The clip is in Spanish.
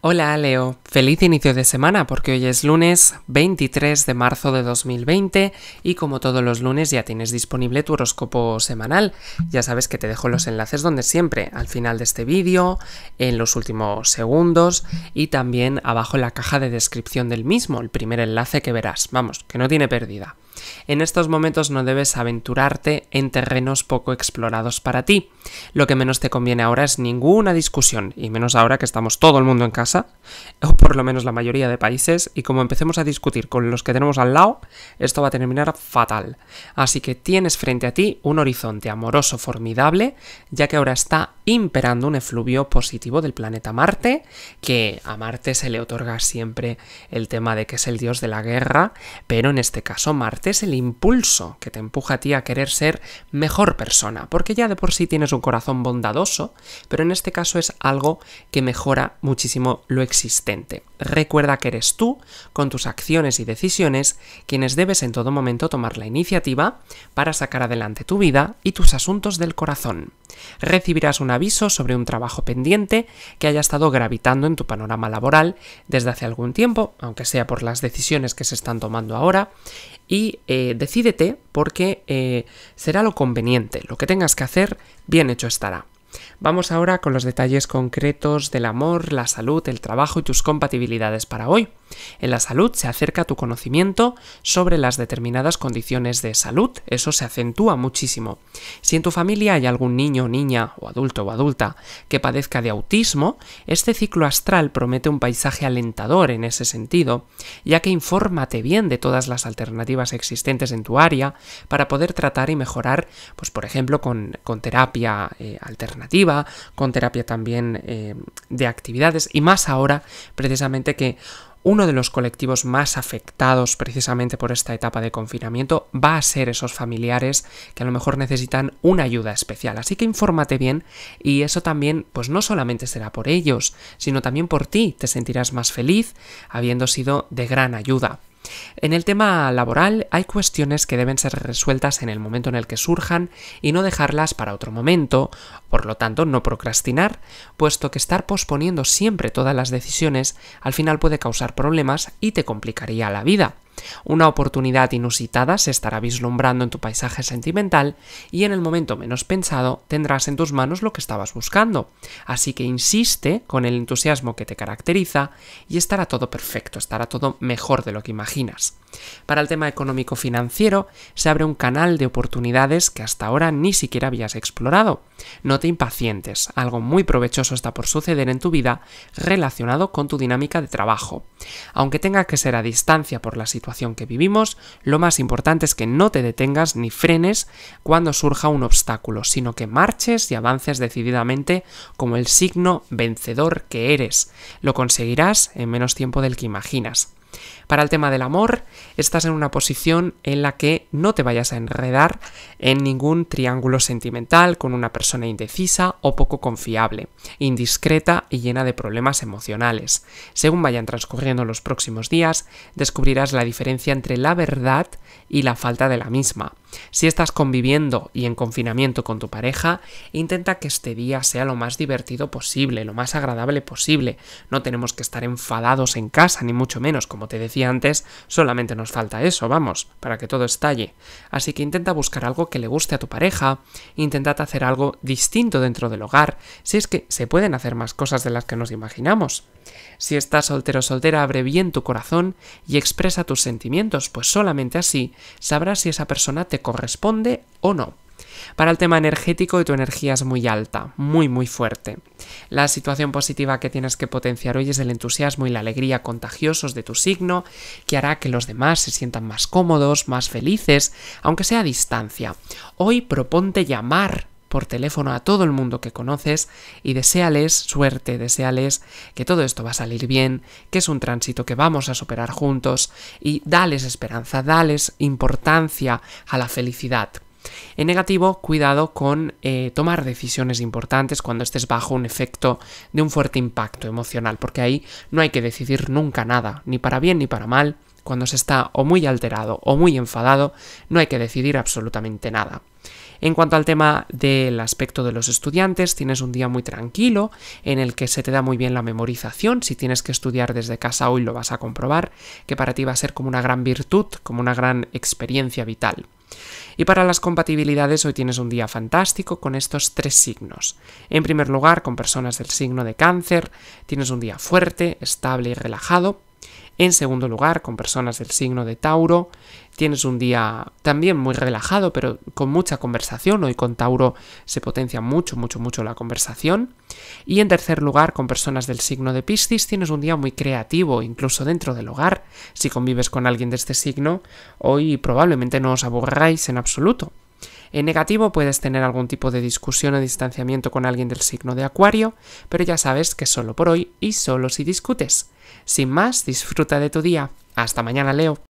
Hola, Leo. Feliz inicio de semana porque hoy es lunes 23 de marzo de 2020 y como todos los lunes ya tienes disponible tu horóscopo semanal. Ya sabes que te dejo los enlaces donde siempre, al final de este vídeo, en los últimos segundos y también abajo en la caja de descripción del mismo, el primer enlace que verás. Vamos, que no tiene pérdida. En estos momentos no debes aventurarte en terrenos poco explorados para ti. Lo que menos te conviene ahora es ninguna discusión, y menos ahora que estamos todo el mundo en casa, por lo menos la mayoría de países, y como empecemos a discutir con los que tenemos al lado, esto va a terminar fatal. Así que tienes frente a ti un horizonte amoroso formidable, ya que ahora está imperando un efluvio positivo del planeta Marte, que a Marte se le otorga siempre el tema de que es el dios de la guerra, pero en este caso Marte es el impulso que te empuja a ti a querer ser mejor persona, porque ya de por sí tienes un corazón bondadoso, pero en este caso es algo que mejora muchísimo lo existente. Recuerda que eres tú, con tus acciones y decisiones, quienes debes en todo momento tomar la iniciativa para sacar adelante tu vida y tus asuntos del corazón. Recibirás una aviso sobre un trabajo pendiente que haya estado gravitando en tu panorama laboral desde hace algún tiempo, aunque sea por las decisiones que se están tomando ahora, y eh, decídete porque eh, será lo conveniente, lo que tengas que hacer, bien hecho estará. Vamos ahora con los detalles concretos del amor, la salud, el trabajo y tus compatibilidades para hoy. En la salud se acerca tu conocimiento sobre las determinadas condiciones de salud, eso se acentúa muchísimo. Si en tu familia hay algún niño, niña o adulto o adulta que padezca de autismo, este ciclo astral promete un paisaje alentador en ese sentido, ya que infórmate bien de todas las alternativas existentes en tu área para poder tratar y mejorar, pues por ejemplo con, terapia eh, alternativa con terapia también eh, de actividades y más ahora precisamente que uno de los colectivos más afectados precisamente por esta etapa de confinamiento va a ser esos familiares que a lo mejor necesitan una ayuda especial. Así que infórmate bien y eso también, pues no solamente será por ellos, sino también por ti. Te sentirás más feliz habiendo sido de gran ayuda. En el tema laboral hay cuestiones que deben ser resueltas en el momento en el que surjan y no dejarlas para otro momento, por lo tanto no procrastinar, puesto que estar posponiendo siempre todas las decisiones al final puede causar problemas y te complicaría la vida. Una oportunidad inusitada se estará vislumbrando en tu paisaje sentimental y en el momento menos pensado tendrás en tus manos lo que estabas buscando. Así que insiste con el entusiasmo que te caracteriza y estará todo perfecto, estará todo mejor de lo que imaginas. Para el tema económico-financiero se abre un canal de oportunidades que hasta ahora ni siquiera habías explorado. No te impacientes, algo muy provechoso está por suceder en tu vida relacionado con tu dinámica de trabajo. Aunque tenga que ser a distancia por la situación que vivimos, lo más importante es que no te detengas ni frenes cuando surja un obstáculo, sino que marches y avances decididamente como el signo vencedor que eres. Lo conseguirás en menos tiempo del que imaginas. Para el tema del amor, estás en una posición en la que no te vayas a enredar en ningún triángulo sentimental con una persona indecisa o poco confiable, indiscreta y llena de problemas emocionales. Según vayan transcurriendo los próximos días, descubrirás la diferencia entre la verdad y la falta de la misma. Si estás conviviendo y en confinamiento con tu pareja, intenta que este día sea lo más divertido posible, lo más agradable posible. No tenemos que estar enfadados en casa, ni mucho menos, como te decía antes, solamente nos falta eso, vamos, para que todo estalle. Así que intenta buscar algo que le guste a tu pareja, intenta hacer algo distinto dentro del hogar, si es que se pueden hacer más cosas de las que nos imaginamos. Si estás soltero o soltera, abre bien tu corazón y expresa tus sentimientos, pues solamente así sabrás si esa persona te corresponde o no. Para el tema energético, y tu energía es muy alta, muy, muy fuerte. La situación positiva que tienes que potenciar hoy es el entusiasmo y la alegría contagiosos de tu signo, que hará que los demás se sientan más cómodos, más felices, aunque sea a distancia. Hoy proponte llamar por teléfono a todo el mundo que conoces y deseales suerte, deseales que todo esto va a salir bien, que es un tránsito que vamos a superar juntos y dales esperanza, dales importancia a la felicidad. En negativo, cuidado con eh, tomar decisiones importantes cuando estés bajo un efecto de un fuerte impacto emocional, porque ahí no hay que decidir nunca nada, ni para bien ni para mal. Cuando se está o muy alterado o muy enfadado, no hay que decidir absolutamente nada. En cuanto al tema del aspecto de los estudiantes, tienes un día muy tranquilo en el que se te da muy bien la memorización. Si tienes que estudiar desde casa hoy lo vas a comprobar, que para ti va a ser como una gran virtud, como una gran experiencia vital. Y para las compatibilidades hoy tienes un día fantástico con estos tres signos. En primer lugar, con personas del signo de cáncer, tienes un día fuerte, estable y relajado. En segundo lugar, con personas del signo de Tauro, tienes un día también muy relajado, pero con mucha conversación. Hoy con Tauro se potencia mucho, mucho, mucho la conversación. Y en tercer lugar, con personas del signo de Piscis, tienes un día muy creativo, incluso dentro del hogar. Si convives con alguien de este signo, hoy probablemente no os aburráis en absoluto. En negativo puedes tener algún tipo de discusión o distanciamiento con alguien del signo de Acuario, pero ya sabes que solo por hoy y solo si discutes. Sin más, disfruta de tu día. Hasta mañana, Leo.